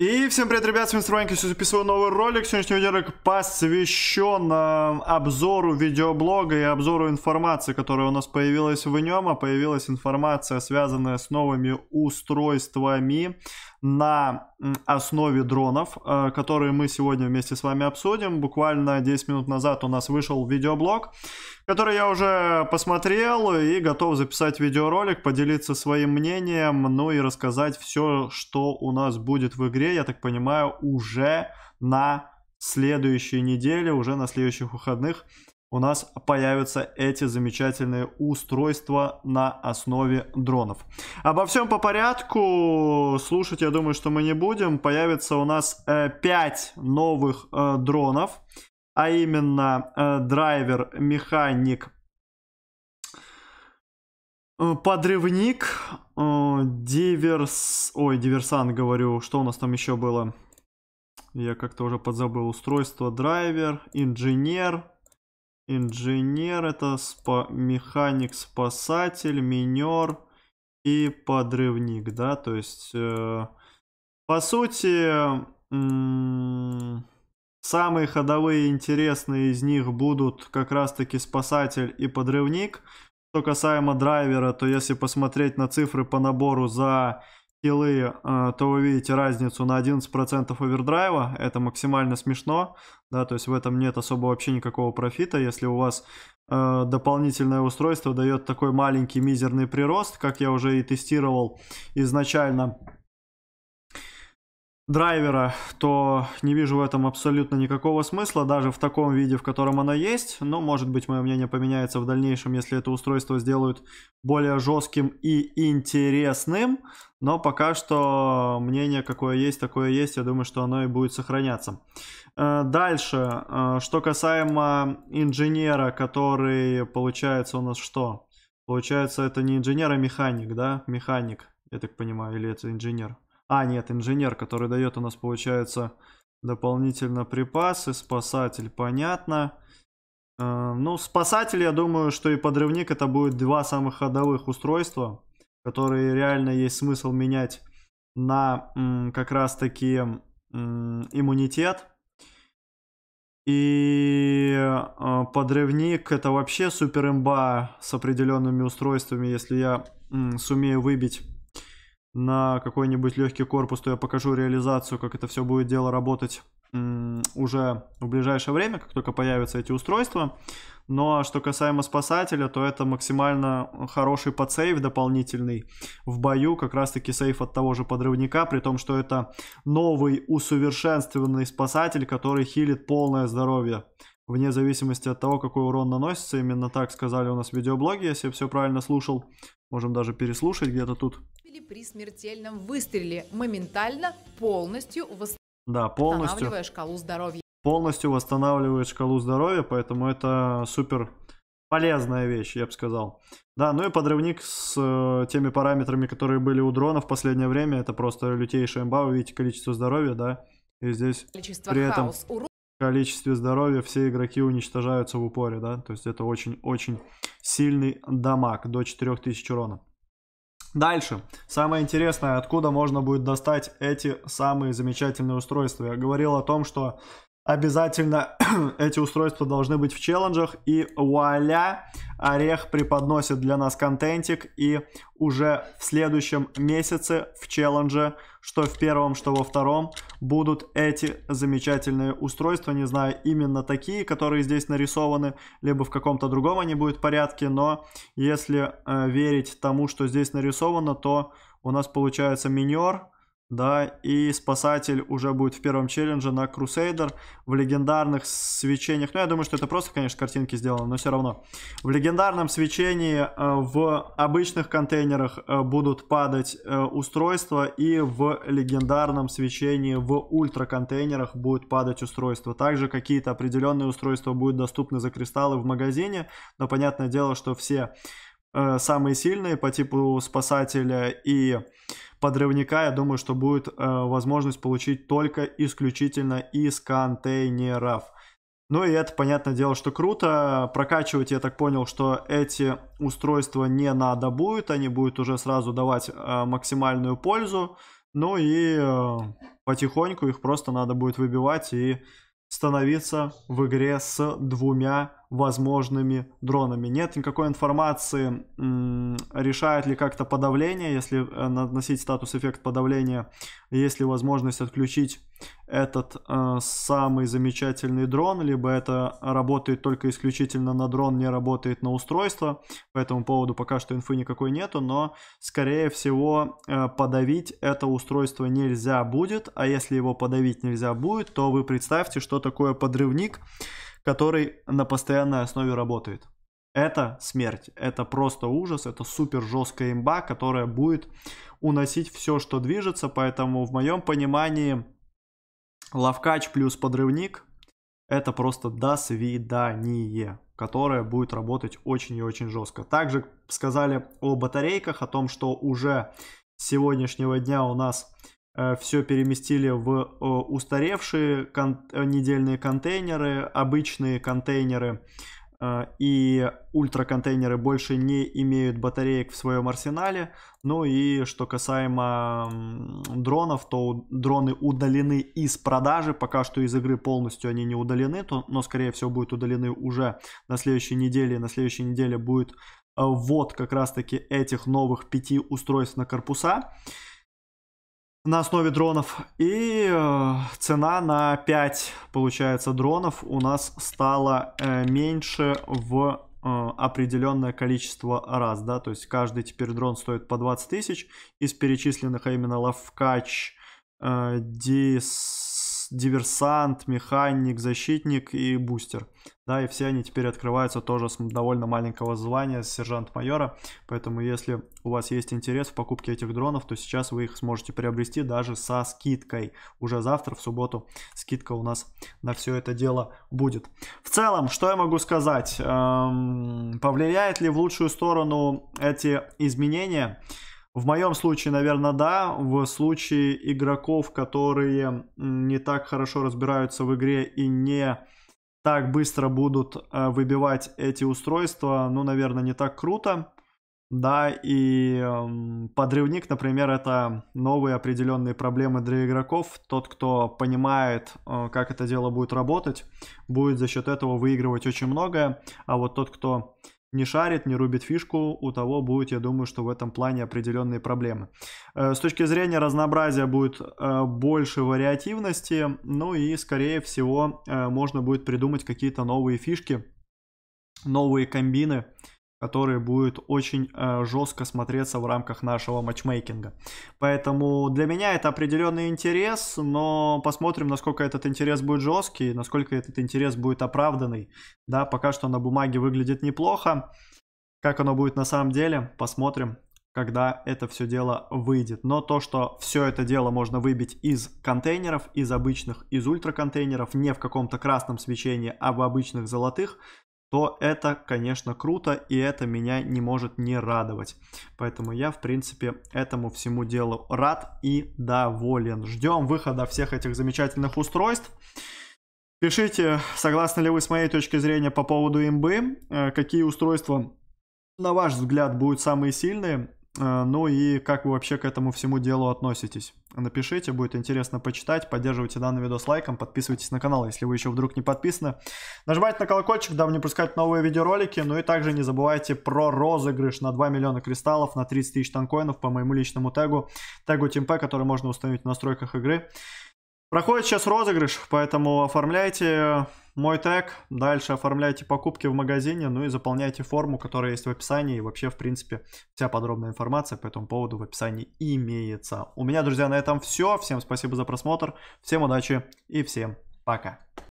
И всем привет, ребят, с вами Стройник, сегодня записываю новый ролик. Сегодняшний видеоролик посвящен э, обзору видеоблога и обзору информации, которая у нас появилась в нем, а появилась информация, связанная с новыми устройствами на основе дронов, э, которые мы сегодня вместе с вами обсудим. Буквально 10 минут назад у нас вышел видеоблог, который я уже посмотрел и готов записать видеоролик, поделиться своим мнением, ну и рассказать все, что у нас будет в игре, я так понимаю, уже на следующей неделе, уже на следующих выходных у нас появятся эти замечательные устройства на основе дронов. Обо всем по порядку. Слушать, я думаю, что мы не будем. Появится у нас э, 5 новых э, дронов, а именно э, драйвер, механик, э, Подрывник, э, диверс... Ой, диверсант говорю, что у нас там еще было? Я как-то уже подзабыл устройство. Драйвер, инженер, Инженер это спа механик, спасатель, минер и подрывник, да, то есть э, по сути э, самые ходовые интересные из них будут как раз-таки спасатель и подрывник. Что касаемо драйвера, то если посмотреть на цифры по набору за хилы, э, то вы видите разницу на 11% овердрайва. Это максимально смешно, да, то есть в этом нет особо вообще никакого профита. Если у вас э, дополнительное устройство дает такой маленький мизерный прирост, как я уже и тестировал изначально, драйвера, то не вижу в этом абсолютно никакого смысла, даже в таком виде, в котором оно есть. Но, может быть, мое мнение поменяется в дальнейшем, если это устройство сделают более жестким и интересным. Но пока что мнение какое есть, такое есть. Я думаю, что оно и будет сохраняться. Э, дальше, э, что касаемо инженера, который, получается, у нас что? Получается, это не инженер, а механик, да? Механик, я так понимаю, или это инженер? А, нет, инженер, который дает у нас, получается, дополнительно припасы. Спасатель, понятно. Э, ну, спасатель, я думаю, что и подрывник это будет два самых ходовых устройства, которые реально есть смысл менять на как раз-таки иммунитет. И э, подрывник это вообще супер имба с определенными устройствами, если я сумею выбить на какой-нибудь легкий корпус, то я покажу реализацию, как это все будет дело работать уже в ближайшее время, как только появятся эти устройства. Но что касаемо спасателя, то это максимально хороший подсейв дополнительный в бою, как раз таки сейф от того же подрывника, при том, что это новый усовершенствованный спасатель, который хилит полное здоровье. Вне зависимости от того, какой урон наносится, именно так сказали у нас в видеоблоге, если я все правильно слушал. Можем даже переслушать где-то тут при смертельном выстреле, моментально полностью восстанавливая да, шкалу здоровья. Полностью восстанавливает шкалу здоровья, поэтому это супер полезная вещь, я бы сказал. Да, ну и подрывник с э, теми параметрами, которые были у дрона в последнее время, это просто лютейшая имба, вы видите количество здоровья, да, и здесь количество при этом хаос. количестве здоровья все игроки уничтожаются в упоре, да, то есть это очень-очень сильный дамаг до 4000 урона. Дальше. Самое интересное, откуда можно будет достать эти самые замечательные устройства. Я говорил о том, что Обязательно эти устройства должны быть в челленджах. И вуаля, Орех преподносит для нас контентик. И уже в следующем месяце в челлендже, что в первом, что во втором, будут эти замечательные устройства. Не знаю, именно такие, которые здесь нарисованы, либо в каком-то другом они будут порядке. Но если э, верить тому, что здесь нарисовано, то у нас получается минер, да, и спасатель уже будет в первом челлендже на Крусейдер в легендарных свечениях, ну я думаю, что это просто, конечно, картинки сделаны, но все равно. В легендарном свечении э, в обычных контейнерах э, будут падать э, устройства и в легендарном свечении в ультра контейнерах будут падать устройства. Также какие-то определенные устройства будут доступны за кристаллы в магазине, но понятное дело, что все Э, самые сильные по типу спасателя и подрывника, я думаю, что будет э, возможность получить только исключительно из контейнеров. Ну и это, понятное дело, что круто. Прокачивать, я так понял, что эти устройства не надо будет, они будут уже сразу давать э, максимальную пользу. Ну и э, потихоньку их просто надо будет выбивать и становиться в игре с двумя возможными дронами. Нет никакой информации, решает ли как-то подавление, если э, наносить статус эффект подавления, есть ли возможность отключить этот э, самый замечательный дрон, либо это работает только исключительно на дрон, не работает на устройство. По этому поводу пока что инфы никакой нету, но скорее всего э, подавить это устройство нельзя будет, а если его подавить нельзя будет, то вы представьте, что такое подрывник который на постоянной основе работает. Это смерть, это просто ужас, это супер жесткая имба, которая будет уносить все, что движется, поэтому в моем понимании лавкач плюс подрывник это просто до свидания, которое будет работать очень и очень жестко. Также сказали о батарейках, о том, что уже с сегодняшнего дня у нас Э, все переместили в э, устаревшие кон- э, недельные контейнеры, обычные контейнеры и ультраконтейнеры больше не имеют батареек в своем арсенале. Ну и что касаемо дронов, то дроны удалены из продажи. Пока что из игры полностью они не удалены, то, но скорее всего будут удалены уже на следующей неделе. На следующей неделе будет вот как раз таки этих новых пяти устройств на корпуса. Uh, на основе дронов. И э, цена на 5, получается, дронов у нас стала э, меньше в э, определенное количество раз, да, то есть каждый теперь дрон стоит по 20 тысяч, из перечисленных, а именно Лавкач, э, Дис, диверсант, механик, защитник и бустер. Да, и все они теперь открываются тоже с довольно маленького звания, сержант-майора. Поэтому, если у вас есть интерес в покупке этих дронов, то сейчас вы их сможете приобрести даже со скидкой. Уже завтра, в субботу, скидка у нас на все это дело будет. В целом, что я могу сказать? Эм, повлияет ли в лучшую сторону эти изменения? В моем случае, наверное, да. В случае игроков, которые не так хорошо разбираются в игре и не так быстро будут э, выбивать эти устройства, ну, наверное, не так круто. Да, и подрывник, например, это новые определенные проблемы для игроков. Тот, кто понимает, э, как это дело будет работать, будет за счет этого выигрывать очень многое. А вот тот, кто не шарит, не рубит фишку, у того будет, я думаю, что в этом плане определенные проблемы. Э, с точки зрения разнообразия будет э, больше вариативности, ну и, скорее всего, э, можно будет придумать какие-то новые фишки, новые комбины, который будет очень э, жестко смотреться в рамках нашего матчмейкинга. Поэтому для меня это определенный интерес, но посмотрим, насколько этот интерес будет жесткий, насколько этот интерес будет оправданный. Да, пока что на бумаге выглядит неплохо. Как оно будет на самом деле, посмотрим, когда это все дело выйдет. Но то, что все это дело можно выбить из контейнеров, из обычных, из ультраконтейнеров, не в каком-то красном свечении, а в обычных золотых, то это, конечно, круто, и это меня не может не радовать. Поэтому я, в принципе, этому всему делу рад и доволен. Ждем выхода всех этих замечательных устройств. Пишите, согласны ли вы с моей точки зрения по поводу имбы, э, какие устройства на ваш взгляд, будут самые сильные. Э, ну и как вы вообще к этому всему делу относитесь? Напишите, будет интересно почитать. Поддерживайте данный видос лайком, подписывайтесь на канал, если вы еще вдруг не подписаны. Нажимайте на колокольчик, дабы не пропускать новые видеоролики. Ну и также не забывайте про розыгрыш на 2 миллиона кристаллов, на 30 тысяч танкоинов по моему личному тегу, тегу TeamP, который можно установить в настройках игры. Проходит сейчас розыгрыш, поэтому оформляйте мой тег. Дальше оформляйте покупки в магазине, ну и заполняйте форму, которая есть в описании. И вообще, в принципе, вся подробная информация по этому поводу в описании имеется. У меня, друзья, на этом все. Всем спасибо за просмотр, всем удачи и всем пока.